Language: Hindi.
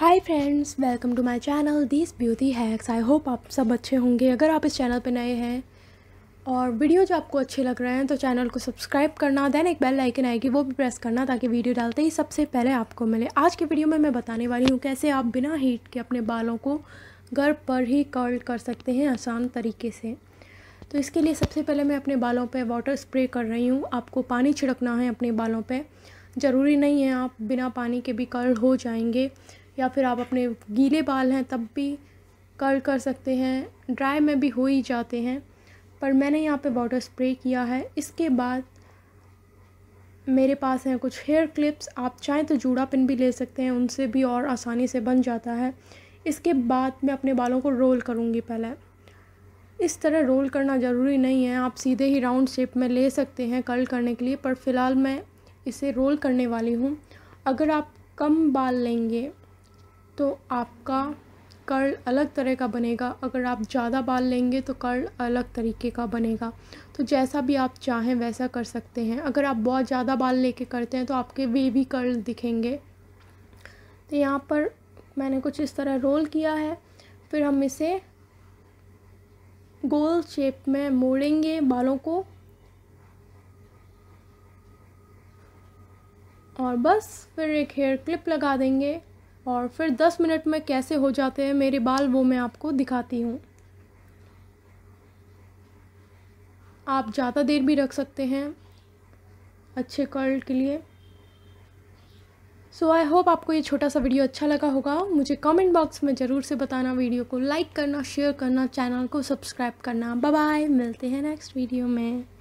hi friends welcome to my channel this beauty hacks I hope आप सब अच्छे होंगे अगर आप इस चैनल पर नए हैं और वीडियो जो आपको अच्छे लग रहे हैं तो चैनल को सब्सक्राइब करना देन एक बेल आइकन आएगी वो भी प्रेस करना ताकि वीडियो डालते ही सबसे पहले आपको मिले आज के वीडियो में मैं बताने वाली हूँ कैसे आप बिना हीट के अपने बालों को घर पर ही कर्ल कर सकते हैं आसान तरीके से तो इसके लिए सबसे पहले मैं अपने बालों पर वाटर स्प्रे कर रही हूँ आपको पानी छिड़कना है अपने बालों पर ज़रूरी नहीं है आप बिना पानी के भी कर्ल हो जाएंगे या फिर आप अपने गीले बाल हैं तब भी कर्ल कर सकते हैं ड्राई में भी हो ही जाते हैं पर मैंने यहाँ पे वाटर स्प्रे किया है इसके बाद मेरे पास हैं कुछ हेयर क्लिप्स आप चाहें तो जूड़ा पिन भी ले सकते हैं उनसे भी और आसानी से बन जाता है इसके बाद मैं अपने बालों को रोल करूँगी पहले इस तरह रोल करना ज़रूरी नहीं है आप सीधे ही राउंड शेप में ले सकते हैं कर्ल करने के लिए पर फ़िलहाल मैं इसे रोल करने वाली हूँ अगर आप कम बाल लेंगे तो आपका कर्ल अलग तरह का बनेगा अगर आप ज़्यादा बाल लेंगे तो कर्ल अलग तरीके का बनेगा तो जैसा भी आप चाहें वैसा कर सकते हैं अगर आप बहुत ज़्यादा बाल लेके करते हैं तो आपके वे भी कर्ल दिखेंगे तो यहाँ पर मैंने कुछ इस तरह रोल किया है फिर हम इसे गोल शेप में मोड़ेंगे बालों को और बस फिर एक हेयर क्लिप लगा देंगे और फिर दस मिनट में कैसे हो जाते हैं मेरे बाल वो मैं आपको दिखाती हूँ आप ज़्यादा देर भी रख सकते हैं अच्छे कर्ल के लिए सो आई होप आपको ये छोटा सा वीडियो अच्छा लगा होगा मुझे कमेंट बॉक्स में ज़रूर से बताना वीडियो को लाइक करना शेयर करना चैनल को सब्सक्राइब करना बाय मिलते हैं नेक्स्ट वीडियो में